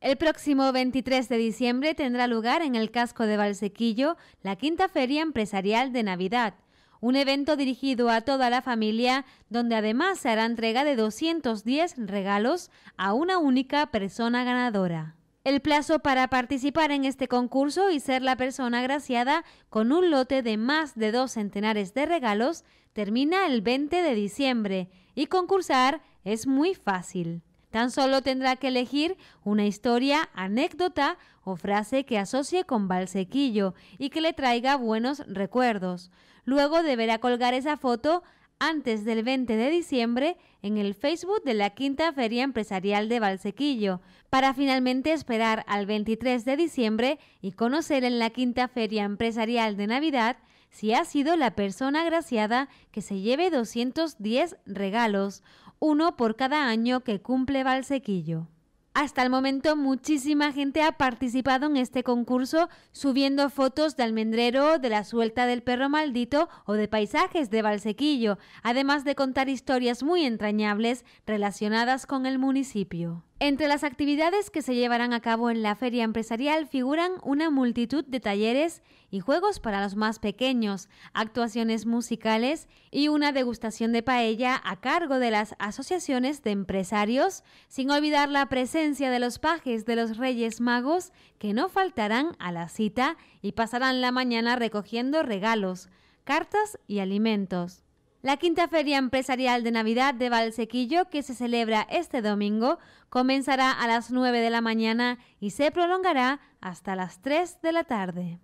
El próximo 23 de diciembre tendrá lugar en el casco de Valsequillo la quinta feria empresarial de Navidad, un evento dirigido a toda la familia donde además se hará entrega de 210 regalos a una única persona ganadora. El plazo para participar en este concurso y ser la persona agraciada con un lote de más de dos centenares de regalos termina el 20 de diciembre y concursar es muy fácil. Tan solo tendrá que elegir una historia, anécdota o frase que asocie con Balsequillo y que le traiga buenos recuerdos. Luego deberá colgar esa foto antes del 20 de diciembre en el Facebook de la Quinta Feria Empresarial de Valsequillo, para finalmente esperar al 23 de diciembre y conocer en la Quinta Feria Empresarial de Navidad si ha sido la persona agraciada que se lleve 210 regalos uno por cada año que cumple Valsequillo. Hasta el momento muchísima gente ha participado en este concurso subiendo fotos de almendrero, de la suelta del perro maldito o de paisajes de Valsequillo, además de contar historias muy entrañables relacionadas con el municipio. Entre las actividades que se llevarán a cabo en la feria empresarial figuran una multitud de talleres y juegos para los más pequeños, actuaciones musicales y una degustación de paella a cargo de las asociaciones de empresarios, sin olvidar la presencia de los pajes de los Reyes Magos que no faltarán a la cita y pasarán la mañana recogiendo regalos, cartas y alimentos. La quinta feria empresarial de Navidad de Valsequillo, que se celebra este domingo, comenzará a las 9 de la mañana y se prolongará hasta las 3 de la tarde.